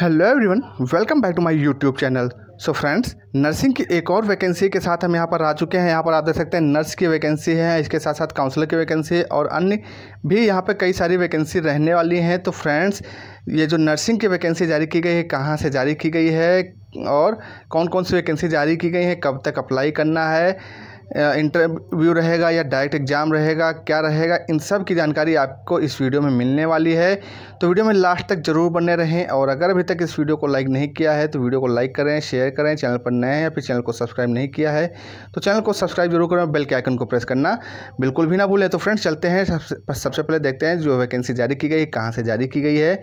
hello everyone welcome back to my YouTube channel so friends nursing की एक और vacancy के साथ हम यहाँ पर आ चुके हैं यहाँ पर आप देख सकते हैं नर्स की वैकेंसी है इसके साथ साथ काउंसलर की वैकेंसी है और अन्य भी यहाँ पे कई सारी वैकेंसी रहने वाली हैं तो फ्रेंड्स ये जो नर्सिंग की वैकेंसी जारी की गई है कहाँ से जारी की गई है और कौन कौन सी वैकेंसी जारी की गई है कब तक अप्लाई करना है इंटरव्यू रहेगा या डायरेक्ट एग्ज़ाम रहेगा क्या रहेगा इन सब की जानकारी आपको इस वीडियो में मिलने वाली है तो वीडियो में लास्ट तक ज़रूर बने रहें और अगर अभी तक इस वीडियो को लाइक नहीं किया है तो वीडियो को लाइक करें शेयर करें चैनल पर नए हैं या फिर चैनल को सब्सक्राइब नहीं किया है तो चैनल को सब्सक्राइब जरूर करें बेल के आइकन को प्रेस करना बिल्कुल भी ना भूलें तो फ्रेंड्स चलते हैं सबसे पहले देखते हैं जो वैकेंसी जारी की गई है कहाँ से जारी की गई है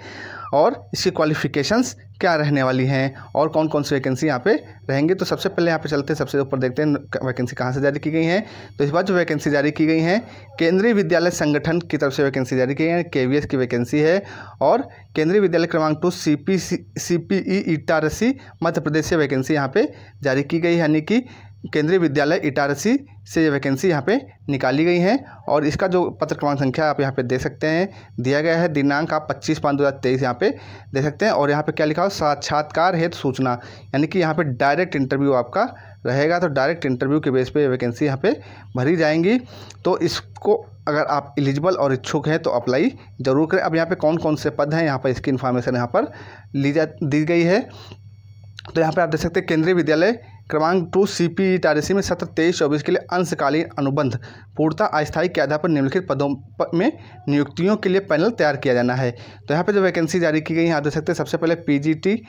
और इसकी क्वालिफिकेशंस क्या रहने वाली हैं और कौन कौन सी वैकेंसी यहाँ पे रहेंगे तो सबसे पहले यहाँ पे चलते हैं सबसे ऊपर देखते हैं वैकेंसी कहाँ से जारी की गई हैं तो इस बार जो वैकेंसी जारी की गई हैं केंद्रीय विद्यालय संगठन की तरफ से वैकेंसी जारी की गई है के की वैकेंसी है और केंद्रीय विद्यालय क्रमांक two C P C P E Itarsi Madhya Pradesh से वैकेंसी यहाँ पर जारी की गई यानी कि केंद्रीय विद्यालय इटारसी से ये वैकेंसी यहाँ पे निकाली गई है और इसका जो पत्र क्रमांक संख्या आप यहाँ पे दे सकते हैं दिया गया है दिनांक आप 25 पाँच दो हज़ार तेईस यहाँ पर दे सकते हैं और यहाँ पे क्या लिखा हो साक्षात्कार हेतु सूचना यानी कि यहाँ पे डायरेक्ट इंटरव्यू आपका रहेगा तो डायरेक्ट इंटरव्यू के बेस पर वैकेंसी यहाँ पर भरी जाएंगी तो इसको अगर आप एलिजिबल और इच्छुक हैं तो अप्लाई ज़रूर करें अब यहाँ पर कौन कौन से पद हैं यहाँ पर इसकी इन्फॉर्मेशन यहाँ पर ली जा दी गई है तो यहाँ पे आप देख सकते हैं केंद्रीय विद्यालय क्रमांक टू सी पी ई में सत्र तेईस चौबीस के लिए अंशकालीन अनुबंध पूर्णता अस्थायी के आधार पर निम्नलिखित पदों में नियुक्तियों के लिए पैनल तैयार किया जाना है तो यहाँ पे जो वैकेंसी जारी की गई है आप देख सकते हैं सबसे पहले पी जी टी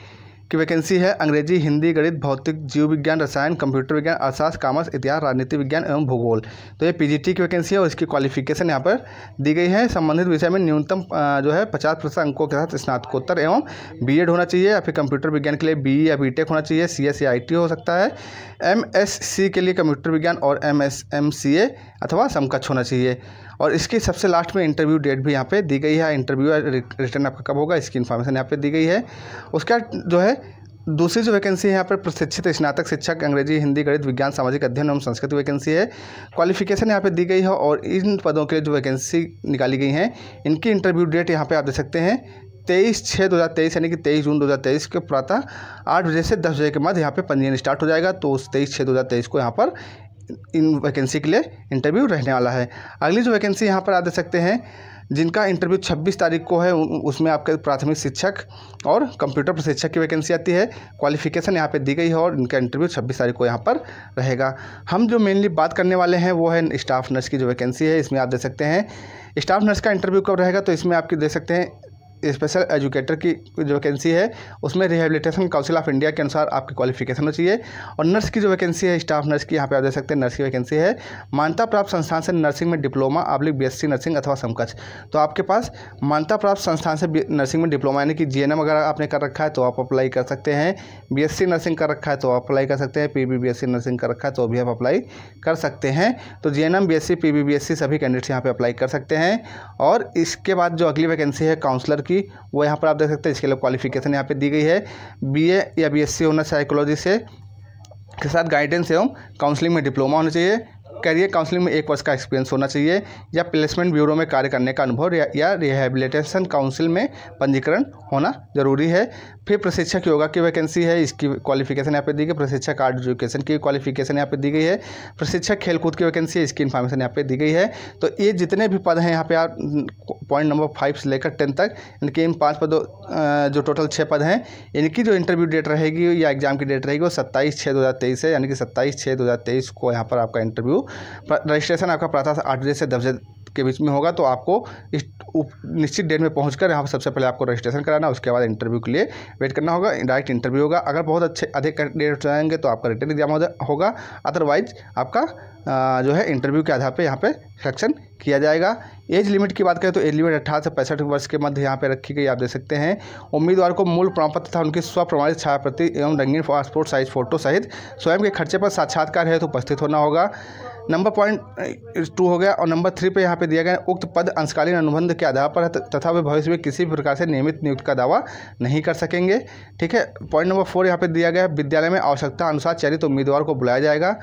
की वैकेंसी है अंग्रेजी हिंदी गणित भौतिक जीव विज्ञान रसायन कंप्यूटर विज्ञान अर्थशास्त्र कॉमर्स इतिहास राजनीति विज्ञान एवं भूगोल तो ये पीजीटी की वैकेंसी है और इसकी क्वालिफिकेशन यहाँ पर दी गई है संबंधित विषय में न्यूनतम जो है पचास प्रतिशत अंकों के साथ स्नातकोत्तर एवं बी होना चाहिए या फिर कंप्यूटर विज्ञान के लिए बी e या बी होना चाहिए सी एस हो सकता है एम के लिए कंप्यूटर विज्ञान और एम एस अथवा समकक्ष होना चाहिए और इसकी सबसे लास्ट में इंटरव्यू डेट भी यहाँ पे दी गई है इंटरव्यू रिटर्न आपका कब होगा इसकी इन्फॉर्मेशन यहाँ पे दी गई है उसका जो है दूसरी जो वैकेंसी है यहाँ पर प्रशिक्षित स्नातक शिक्षक अंग्रेजी हिंदी गणित विज्ञान सामाजिक अध्ययन एवं संस्कृत वैकेंसी है क्वालिफिकेशन यहाँ पे दी गई है और इन पदों के लिए जो वैकेंसी निकाली गई हैं इनकी इंटरव्यू डेट यहाँ पे आप देख सकते हैं तेईस छः दो हज़ार तेईस यानी कि तेईस जून दो हज़ार तेईस के प्रातः आठ बजे से दस बजे के बाद यहाँ पे पंजीयन स्टार्ट हो जाएगा तो उस तेईस छः दो हज़ार तेईस को यहाँ पर इन वैकेंसी के लिए इंटरव्यू रहने वाला है अगली जो वैकेंसी यहाँ पर आप दे सकते हैं जिनका इंटरव्यू 26 तारीख को है उसमें आपके प्राथमिक शिक्षक और कंप्यूटर प्रशिक्षक की वैकेंसी आती है क्वालिफिकेशन यहाँ पे दी गई है और इनका इंटरव्यू 26 तारीख को यहाँ पर रहेगा हम जो मेनली बात करने वाले हैं वो है स्टाफ नर्स की जो वैकेंसी है इसमें आप देख सकते हैं स्टाफ नर्स का इंटरव्यू कब रहेगा तो इसमें आपकी देख सकते हैं स्पेशल एजुकेटर की जो वैकेंसी है उसमें रिहेबिलिटेशन काउंसिल ऑफ इंडिया के अनुसार आपकी क्वालिफिकेशन होनी चाहिए और नर्स की जो वैकेंसी है स्टाफ नर्स की यहाँ पे आप देख सकते हैं नर्स की वैकेंसी है मान्यता प्राप्त संस्थान से नर्सिंग में डिप्लोमा अब्लिक बी नर्सिंग अथवा समकक्ष तो आपके पास मान्यता प्राप्त संस्थान से नर्सिंग में डिप्लोमा यानी कि जी अगर आपने कर रखा है तो आप अप्लाई कर सकते हैं बी नर्सिंग कर रखा है तो आप अप्लाई कर सकते हैं पीबीबीएससी नर्सिंग कर रखा है तो भी आप अप्लाई कर सकते हैं तो G N M B S C सभी कैंडिडेट्स यहाँ पर अप्लाई कर सकते हैं और इसके बाद जो अगली वैकेंसी है काउंसलर की की वो यहाँ पर आप देख सकते हैं इसके लिए क्वालिफिकेशन यहाँ पे दी गई है बीए या बीएससी होना साइकोलॉजी से के साथ गाइडेंस एवं काउंसलिंग में डिप्लोमा होना चाहिए करियर काउंसलिंग में एक वर्ष का एक्सपीरियंस होना चाहिए या प्लेसमेंट ब्यूरो में कार्य करने का अनुभव या, या रिहेबिलिटेशन काउंसिल में पंजीकरण होना जरूरी है फिर प्रशिक्षक योगा की वैकेंसी है इसकी क्वालिफिकेशन यहाँ पे दी गई प्रशिक्षक आर्ट एजुकेशन की क्वालिफिकेशन यहाँ पे दी गई है प्रशिक्षक खेलकूद की वैकेंसी है इसकी इन्फॉर्मेशन यहाँ पे दी गई है तो ये जितने भी पद हैं यहाँ पे आप पॉइंट नंबर फाइव से लेकर टेन तक इनके इन पाँच पदों जो टोटल छः पद हैं इनकी जो इंटरव्यू डेट रहेगी या एग्ज़ाम की डेट रहेगी वो सत्ताईस छः दो हज़ार तेईस है यानी कि सत्ताईस छः दो हज़ार तेईस को यहाँ पर आपका इंटरव्यू रजिस्ट्रेशन आपका प्रातः आठ बजे से दस बजे के बीच में होगा तो आपको इस निश्चित डेट में पहुँच कर यहाँ पर सबसे पहले आपको रजिस्ट्रेशन कराना उसके बाद इंटरव्यू के लिए वेट करना होगा डायरेक्ट इंटरव्यू होगा अगर बहुत अच्छे अधिक डेट जाएंगे तो आपका रिटर्न एग्जाम होगा अदरवाइज आपका जो है इंटरव्यू के आधार पे यहाँ पे सिलेक्शन किया जाएगा एज लिमिट की बात करें तो एज लिमिट अट्ठारह से पैंसठ वर्ष के मध्य यहाँ पे रखी गई आप देख सकते हैं उम्मीदवार को मूल प्रमाण तथा उनकी स्वप्रमाणित छायाप्रति एवं रंगीन पासपोर्ट साइज फोटो सहित स्वयं के खर्चे पर साक्षात्कार है तो उपस्थित होना होगा नंबर पॉइंट टू हो गया और नंबर थ्री पे यहाँ पे दिया गया उक्त पद अंशकालीन अनुबंध के आधार पर तथा वे भविष्य में किसी भी प्रकार से नियमित नियुक्त का दावा नहीं कर सकेंगे ठीक है पॉइंट नंबर फोर यहाँ पे दिया गया विद्यालय में आवश्यकता अनुसार चयनित उम्मीदवार को बुलाया जाएगा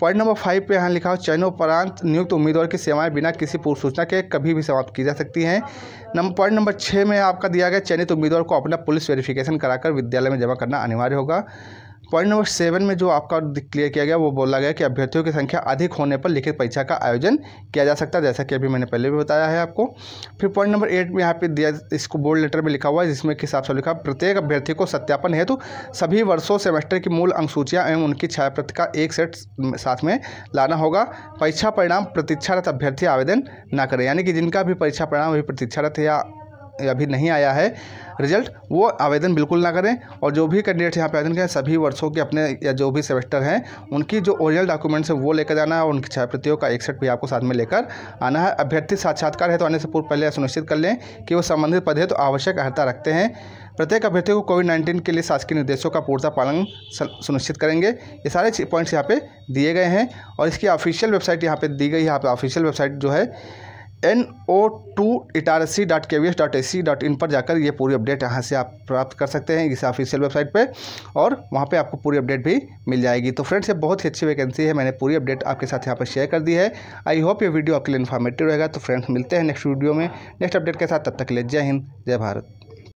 पॉइंट नंबर फाइव पे यहाँ लिखा हो चयनोपरांत नियुक्त उम्मीदवार की सेवाएं बिना किसी पूर्व सूचना के कभी भी समाप्त की जा सकती हैं नंबर पॉइंट नंबर छः में आपका दिया गया चयनित उम्मीदवार को अपना पुलिस वेरिफिकेशन कराकर विद्यालय में जमा करना अनिवार्य होगा पॉइंट नंबर सेवन में जो आपका क्लियर किया गया वो बोला गया कि अभ्यर्थियों की संख्या अधिक होने पर लिखित परीक्षा का आयोजन किया जा सकता है जैसा कि अभी मैंने पहले भी बताया है आपको फिर पॉइंट नंबर एट में यहाँ पे दिया इसको बोल्ड लेटर में लिखा हुआ है जिसमें कि आपसे लिखा प्रत्येक अभ्यर्थी को सत्यापन हेतु सभी वर्षों सेमेस्टर की मूल अंक सूचियाँ एवं उनकी छायाप्रति का एक सेट साथ में लाना होगा परीक्षा परिणाम प्रतीक्षारत अभ्यर्थी आवेदन ना करें यानी कि जिनका भी परीक्षा परिणाम अभी प्रतीक्षारत या अभी नहीं आया है रिजल्ट वो आवेदन बिल्कुल ना करें और जो भी कैंडिडेट्स यहाँ पे आवेदन करें सभी वर्षों के अपने या जो भी सेमेस्टर हैं उनकी जो ओरिजिनल डॉक्यूमेंट्स है वो लेकर जाना है और उनकी छाया का एक सेट भी आपको साथ में लेकर आना है अभ्यर्थी साक्षात्कार है तो आने से पूर्व पहले सुनिश्चित कर लें कि वो संबंधित पद है तो आवश्यक अर्हता रखते हैं प्रत्येक अभ्यर्थी को कोविड नाइन्टीन के लिए शासकीय निर्देशों का पूर्ता पालन सुनिश्चित करेंगे ये सारे पॉइंट्स यहाँ पे दिए गए हैं और इसकी ऑफिशियल वेबसाइट यहाँ पे दी गई है ऑफिशियल वेबसाइट जो है N O two Itarsi dot K V S dot A C dot in पर जाकर ये पूरी अपडेट यहाँ से आप प्राप्त कर सकते हैं इस ऑफिशियल वेबसाइट पे और वहाँ पे आपको पूरी अपडेट भी मिल जाएगी तो फ्रेंड्स ये बहुत ही अच्छी वैकेंसी है मैंने पूरी अपडेट आपके साथ यहाँ पर शेयर कर दी है आई होप ये वीडियो आपके लिए इन्फॉर्मेटिव रहेगा तो फ्रेंड्स मिलते हैं नेक्स्ट वीडियो में नेक्स्ट अपडेट के साथ तब तक ले जय हिंद जय भारत